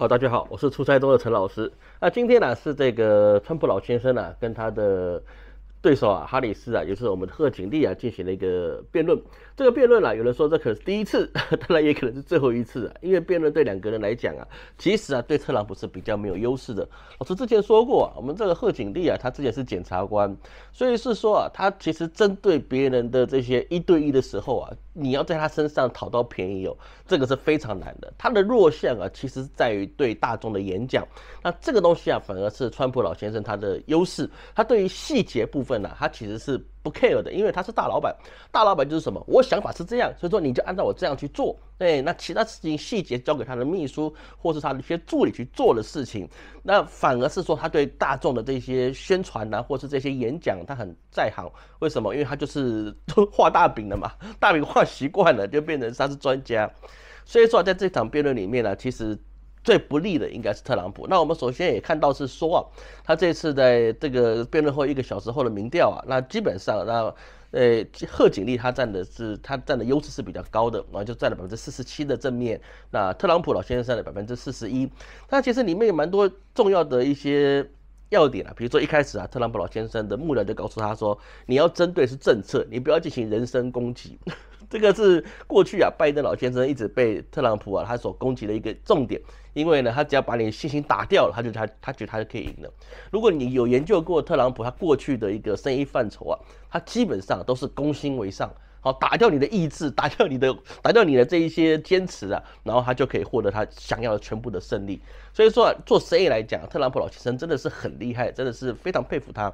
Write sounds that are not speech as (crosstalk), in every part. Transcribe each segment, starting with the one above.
好，大家好，我是出差多的陈老师。那今天呢，是这个川普老先生呢，跟他的。对手啊，哈里斯啊，也是我们贺锦丽啊进行了一个辩论。这个辩论啊，有人说这可能是第一次，(laughs) 当然也可能是最后一次啊。因为辩论对两个人来讲啊，其实啊对特朗普是比较没有优势的。老师之前说过，啊，我们这个贺锦丽啊，她之前是检察官，所以是说啊，他其实针对别人的这些一对一的时候啊，你要在他身上讨到便宜哦，这个是非常难的。他的弱项啊，其实在于对大众的演讲。那这个东西啊，反而是川普老先生他的优势，他对于细节部分。份啊，他其实是不 care 的，因为他是大老板，大老板就是什么，我想法是这样，所以说你就按照我这样去做，哎，那其他事情细节交给他的秘书或是他的一些助理去做的事情，那反而是说他对大众的这些宣传呐，或是这些演讲，他很在行，为什么？因为他就是画大饼的嘛，大饼画习惯了，就变成他是专家，所以说在这场辩论里面呢，其实。最不利的应该是特朗普。那我们首先也看到是说啊，他这次在这个辩论后一个小时后的民调啊，那基本上那呃贺锦丽他占的是他占的优势是比较高的，然后就占了百分之四十七的正面，那特朗普老先生占了百分之四十一。那其实里面有蛮多重要的一些。要点啊，比如说一开始啊，特朗普老先生的幕僚就告诉他说，你要针对是政策，你不要进行人身攻击。(laughs) 这个是过去啊，拜登老先生一直被特朗普啊他所攻击的一个重点，因为呢，他只要把你信心打掉了，他就他他觉得他就可以赢了。如果你有研究过特朗普他过去的一个生意范畴啊，他基本上都是攻心为上。好，打掉你的意志，(laughs) 打掉你的，打掉你的这一些坚持啊，然后他就可以获得他想要的全部的胜利。所以说，啊，做生意来讲，特朗普老先生真的是很厉害，真的是非常佩服他。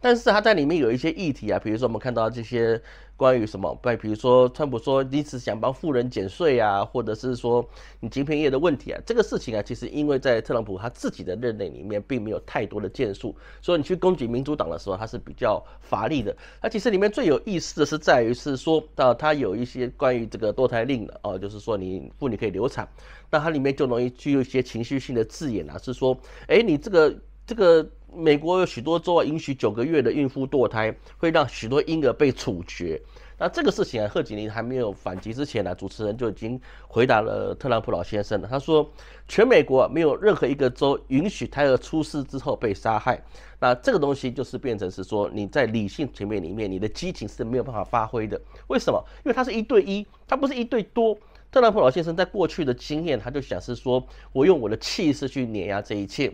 但是他在里面有一些议题啊，比如说我们看到这些关于什么，比如说川普说你只想帮富人减税啊，或者是说你芯片业的问题啊，这个事情啊，其实因为在特朗普他自己的任内里面并没有太多的建树，所以你去攻击民主党的时候，他是比较乏力的。那其实里面最有意思的是在于是说到他有一些关于这个堕胎令的哦，就是说你妇女可以流产，那它里面就容易具有一些情绪性的字眼啊，是说哎你这个。这个美国有许多州啊，允许九个月的孕妇堕胎，会让许多婴儿被处决。那这个事情啊，贺锦丽还没有反击之前呢，主持人就已经回答了特朗普老先生了。他说，全美国没有任何一个州允许胎儿出世之后被杀害。那这个东西就是变成是说，你在理性层面里面，你的激情是没有办法发挥的。为什么？因为它是一对一，它不是一对多。特朗普老先生在过去的经验，他就想是说我用我的气势去碾压这一切。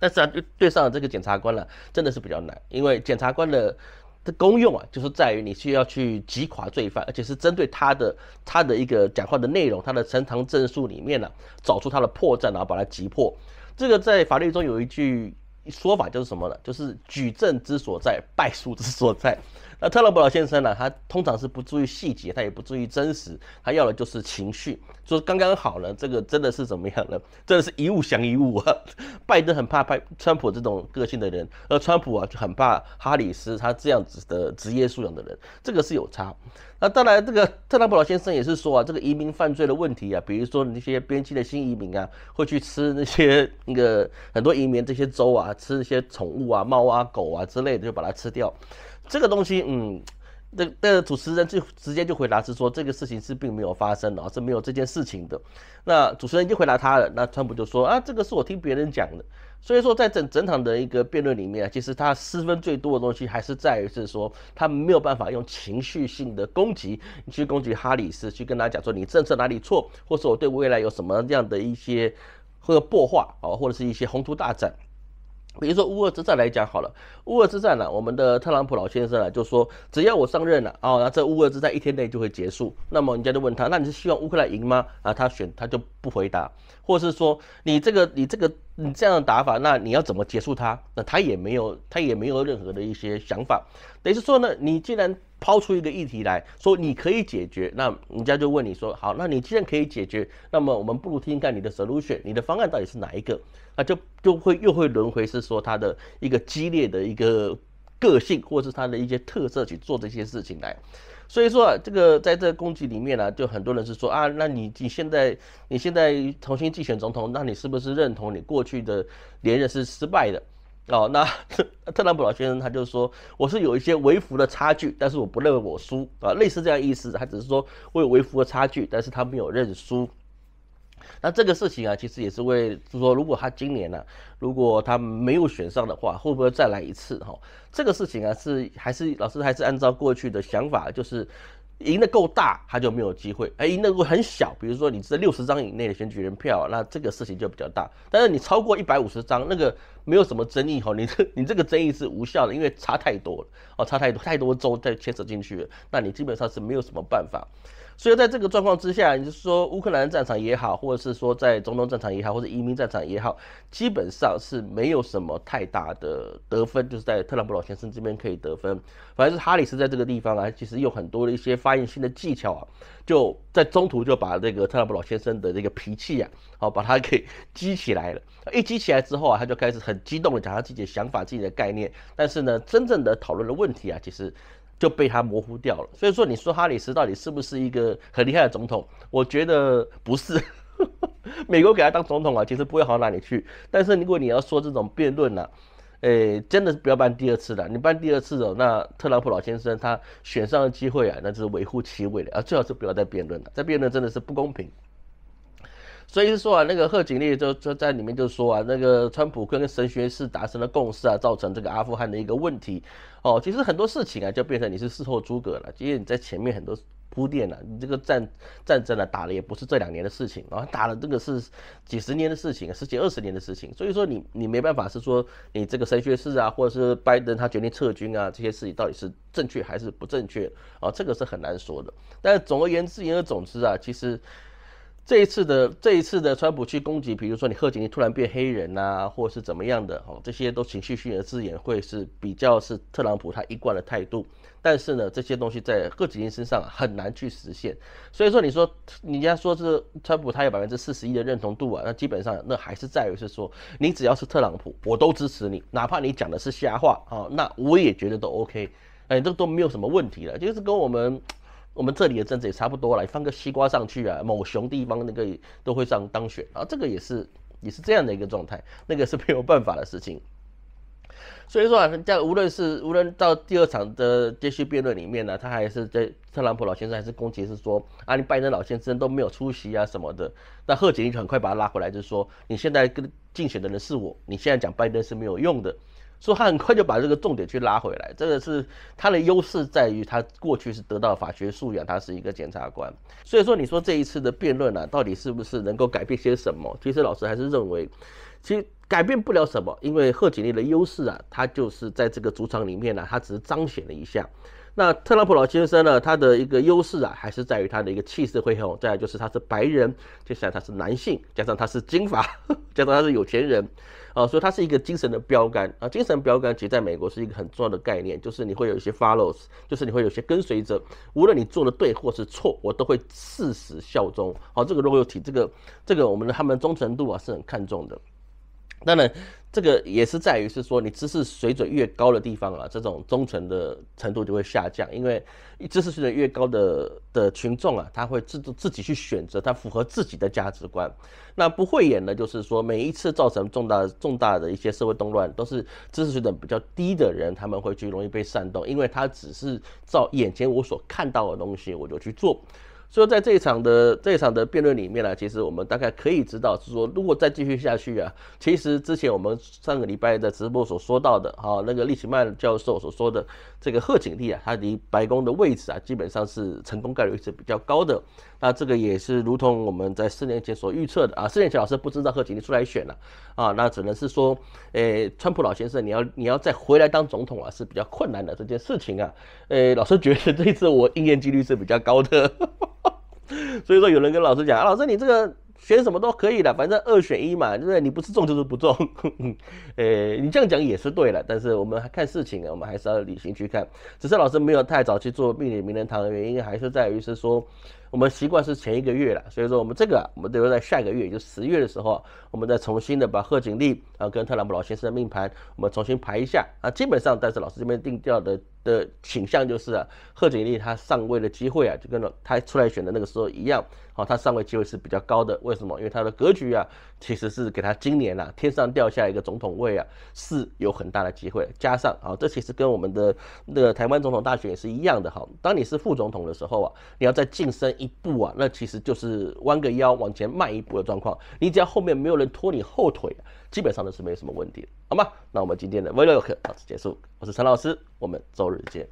但是啊，对对上这个检察官了，真的是比较难，因为检察官的的功用啊，就是在于你需要去击垮罪犯，而且是针对他的他的一个讲话的内容，他的呈堂证述里面呢，找出他的破绽，然后把它击破。这个在法律中有一句说法，就是什么呢？就是举证之所在，败诉之所在。那特朗普老先生呢？他通常是不注意细节，他也不注意真实，他要的就是情绪。说刚刚好了，这个真的是怎么样呢？真的是一物降一物啊。拜登很怕拜川普这种个性的人，而川普啊就很怕哈里斯他这样子的职业素养的人，这个是有差。那当然，这个特朗普老先生也是说啊，这个移民犯罪的问题啊，比如说那些边境的新移民啊，会去吃那些那个很多移民这些粥啊，吃一些宠物啊，猫啊、狗啊之类的，就把它吃掉。这个东西，嗯，那那主持人就直接就回答是说，这个事情是并没有发生的，是没有这件事情的。那主持人就回答他了，那川普就说啊，这个是我听别人讲的。所以说，在整整场的一个辩论里面啊，其实他失分最多的东西还是在于是说，他没有办法用情绪性的攻击你去攻击哈里斯，去跟他讲说你政策哪里错，或是我对未来有什么样的一些或者破坏啊，或者是一些宏图大展。比如说乌尔之战来讲好了，乌尔之战呢，我们的特朗普老先生啊就说，只要我上任了，哦，那这乌尔之战一天内就会结束。那么人家就问他，那你是希望乌克兰赢吗？啊，他选他就不回答，或者是说你这个你这个。你这样的打法，那你要怎么结束他？那他也没有，他也没有任何的一些想法。等于是说呢，你既然抛出一个议题来说你可以解决，那人家就问你说：好，那你既然可以解决，那么我们不如听听看你的 solution，你的方案到底是哪一个？那就就会又会轮回，是说他的一个激烈的一个个性，或是他的一些特色去做这些事情来。所以说啊，这个在这攻击里面呢，就很多人是说啊，那你你现在你现在重新竞选总统，那你是不是认同你过去的连任是失败的？哦，那 (laughs) 特朗普老先生他就说，我是有一些微服的差距，但是我不认为我输啊，类似这样意思，他只是说我有微服的差距，但是他没有认输。那这个事情啊，其实也是为说，如果他今年呢，如果他没有选上的话，会不会再来一次？哈，这个事情啊，是还是老师还是按照过去的想法，就是赢的够大他就没有机会。哎，赢的如果很小，比如说你这六十张以内的选举人票，那这个事情就比较大。但是你超过一百五十张，那个。没有什么争议哈，你这 (laughs) 你这个争议是无效的，因为差太多了哦，差太多太多州在牵扯进去了，那你基本上是没有什么办法。所以在这个状况之下，你是说乌克兰战场也好，或者是说在中东战场也好，或者移民战场也好，基本上是没有什么太大的得分，就是在特朗普老先生这边可以得分。反正是哈里斯在这个地方啊，其实有很多的一些发言性的技巧啊，就。在中途就把那个特朗普老先生的那个脾气呀，好把他给激起来了。(laughs) 一激起来之后啊，他就开始很激动的讲他自己的想法、自己的概念。但是呢，真正的讨论的问题啊，其实就被他模糊掉了。所以说，你说哈里斯到底是不是一个很厉害的总统？我觉得不是。(laughs) 美国给他当总统啊，其实不会好哪里去。但是如果你要说这种辩论呢？诶，真的是不要办第二次了。你办第二次哦，那特朗普老先生他选上的机会啊，那就是微乎其微的啊。最好是不要再辩论了，再辩论真的是不公平。所以说啊，那个贺锦丽就就在里面就说啊，那个川普跟神学士达成了共识啊，造成这个阿富汗的一个问题。哦，其实很多事情啊，就变成你是事后诸葛了。其实你在前面很多。铺垫了，你这个战战争呢，打了也不是这两年的事情，啊，打了这个是几十年的事情，十几二十年的事情，所以说你你没办法是说你这个神学士啊，或者是拜登他决定撤军啊，这些事情到底是正确还是不正确啊，这个是很难说的。但总而言之，言而总之啊，其实。这一次的这一次的川普去攻击，比如说你贺锦丽突然变黑人呐，或者是怎么样的，哦，这些都情绪性的字眼，会是比较是特朗普他一贯的态度。但是呢，这些东西在贺锦丽身上很难去实现。所以说，你说人家说是川普，他有百分之四十一的认同度啊，那基本上那还是在于是说，你只要是特朗普，我都支持你，哪怕你讲的是瞎话啊，那我也觉得都 OK。哎，这都没有什么问题了，就是跟我们。我们这里的政治也差不多了，放个西瓜上去啊，某熊地方那个都会上当选啊，这个也是也是这样的一个状态，那个是没有办法的事情。所以说啊，在无论是无论到第二场的接续辩论里面呢，他还是在特朗普老先生还是攻击是说啊，你拜登老先生都没有出席啊什么的，那贺锦丽很快把他拉回来，就说你现在跟竞选的人是我，你现在讲拜登是没有用的。所以他很快就把这个重点去拉回来，这个是他的优势在于他过去是得到法学素养，他是一个检察官。所以说，你说这一次的辩论呢，到底是不是能够改变些什么？其实老师还是认为，其实改变不了什么，因为贺锦丽的优势啊，他就是在这个主场里面呢，他只是彰显了一下。那特朗普老先生呢？他的一个优势啊，还是在于他的一个气势恢宏。再来就是他是白人，接下来他是男性，加上他是金发，(laughs) 加上他是有钱人，啊，所以他是一个精神的标杆啊。精神标杆其实在美国是一个很重要的概念，就是你会有一些 f o l l o w s 就是你会有些跟随者。无论你做的对或是错，我都会誓死效忠。好，这个肉提这个这个，我们的他们忠诚度啊是很看重的。当然，这个也是在于是说，你知识水准越高的地方啊，这种忠诚的程度就会下降，因为知识水准越高的的群众啊，他会自自己去选择，他符合自己的价值观。那不会演的，就是说每一次造成重大重大的一些社会动乱，都是知识水准比较低的人，他们会去容易被煽动，因为他只是照眼前我所看到的东西我就去做。所以，在这一场的这一场的辩论里面呢，其实我们大概可以知道，是说如果再继续下去啊，其实之前我们上个礼拜的直播所说到的，哈，那个利奇曼教授所说的这个贺锦丽啊，她离白宫的位置啊，基本上是成功概率是比较高的。那这个也是如同我们在四年前所预测的啊，四年前老师不知道贺锦丽出来选了啊，那只能是说，诶，川普老先生，你要你要再回来当总统啊，是比较困难的这件事情啊，诶，老师觉得这一次我应验几率是比较高的。(laughs) 所以说，有人跟老师讲啊，老师你这个选什么都可以的，反正二选一嘛，对不对？你不是中就是不中，(laughs) 呃，你这样讲也是对了。但是我们看事情啊，我们还是要理性去看。只是老师没有太早去做《命理名人堂》的原因，还是在于是说我们习惯是前一个月了，所以说我们这个我们等要在下一个月，就十月的时候，我们再重新的把贺锦丽啊跟特朗普老先生的命盘，我们重新排一下啊。基本上，但是老师这边定调的。的倾向就是啊，贺锦丽她上位的机会啊，就跟了她出来选的那个时候一样，好，她上位机会是比较高的。为什么？因为她的格局啊，其实是给她今年啊天上掉下一个总统位啊是有很大的机会。加上啊，这其实跟我们的那个台湾总统大选也是一样的哈。当你是副总统的时候啊，你要再晋升一步啊，那其实就是弯个腰往前迈一步的状况。你只要后面没有人拖你后腿。基本上都是没有什么问题，好吗？那我们今天的微 l o 课到此结束，我是陈老师，我们周日见。